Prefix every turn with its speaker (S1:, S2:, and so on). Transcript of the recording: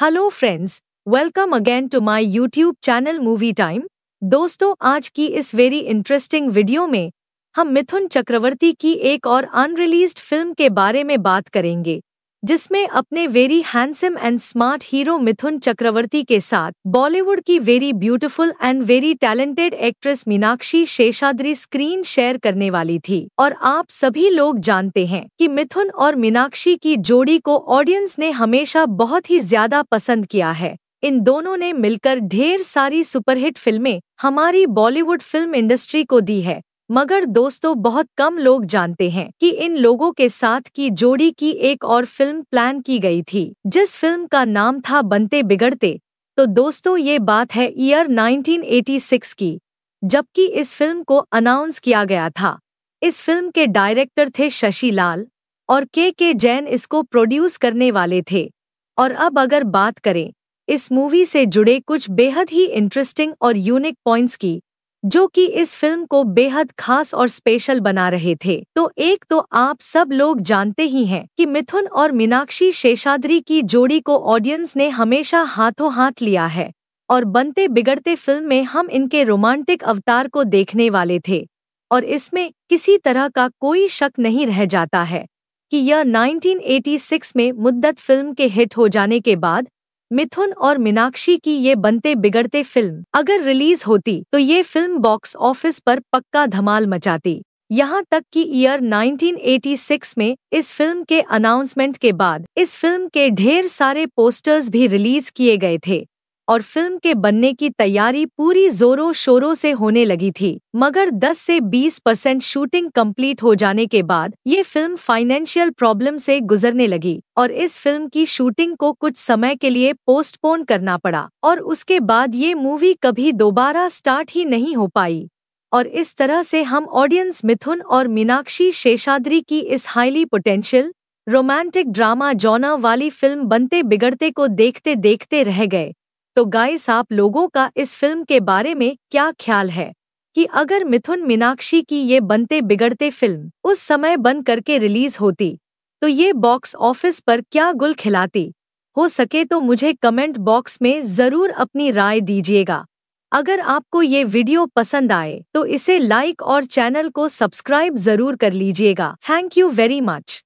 S1: hello friends welcome again to my YouTube channel movie time दोस्तों आज की इस वेरी इंटरेस्टिंग वीडियो में हम मिथुन चक्रवर्ती की एक और अनरिलीज्ड फिल्म के बारे में बात करेंगे जिसमें अपने very handsome and smart hero Mithun Chakraborty के साथ बॉलीवुड की very beautiful and very talented actress Meenakshi Seshadri screen share करने वाली थी और आप सभी लोग जानते हैं कि मिथुन और मीनाक्षी की जोड़ी को ऑडियंस ने हमेशा बहुत ही ज्यादा पसंद किया है इन दोनों ने मिलकर ढेर सारी सुपरहिट फिल्में हमारी बॉलीवुड फिल्म इंडस्ट्री को दी है मगर दोस्तों बहुत कम लोग जानते हैं कि इन लोगों के साथ की जोड़ी की एक और फिल्म प्लान की गई थी जिस फिल्म का नाम था बनते बिगड़ते तो दोस्तों ये बात है ईयर 1986 की जबकि इस फिल्म को अनाउंस किया गया था इस फिल्म के डायरेक्टर थे शशि लाल और के के जैन इसको प्रोड्यूस करने वाले थे और अब अगर बात करें इस मूवी से जुड़े कुछ बेहद ही इंटरेस्टिंग और यूनिक पॉइंट्स की जो कि इस फिल्म को बेहद खास और स्पेशल बना रहे थे तो एक तो आप सब लोग जानते ही हैं कि मिथुन और मीनाक्षी शेषाद्री की जोड़ी को ऑडियंस ने हमेशा हाथों हाथ लिया है और बनते बिगड़ते फिल्म में हम इनके रोमांटिक अवतार को देखने वाले थे और इसमें किसी तरह का कोई शक नहीं रह जाता है कि यह 1986 में मुद्दत फिल्म के हिट हो जाने के बाद मिथुन और मीनाक्षी की ये बनते बिगड़ते फिल्म अगर रिलीज होती तो ये फिल्म बॉक्स ऑफिस पर पक्का धमाल मचाती यहाँ तक कि ईयर 1986 में इस फिल्म के अनाउंसमेंट के बाद इस फिल्म के ढेर सारे पोस्टर्स भी रिलीज किए गए थे और फिल्म के बनने की तैयारी पूरी जोरों शोरों से होने लगी थी मगर 10 से 20 परसेंट शूटिंग कंप्लीट हो जाने के बाद ये फिल्म फाइनेंशियल प्रॉब्लम से गुजरने लगी और इस फिल्म की शूटिंग को कुछ समय के लिए पोस्टपोन करना पड़ा और उसके बाद ये मूवी कभी दोबारा स्टार्ट ही नहीं हो पाई और इस तरह से हम ऑडियंस मिथुन और मीनाक्षी शेषाद्री की इस highly potential romantic drama genre वाली फिल्म बनते बिगड़ते को देखते देखते रह गए तो गाइस आप लोगों का इस फिल्म के बारे में क्या ख्याल है कि अगर मिथुन मीनाक्षी की ये बनते बिगड़ते फिल्म उस समय बन करके रिलीज होती तो ये बॉक्स ऑफिस पर क्या गुल खिलाती हो सके तो मुझे कमेंट बॉक्स में ज़रूर अपनी राय दीजिएगा अगर आपको ये वीडियो पसंद आए तो इसे लाइक और चैनल को सब्सक्राइब ज़रूर कर लीजिएगा थैंक यू वेरी मच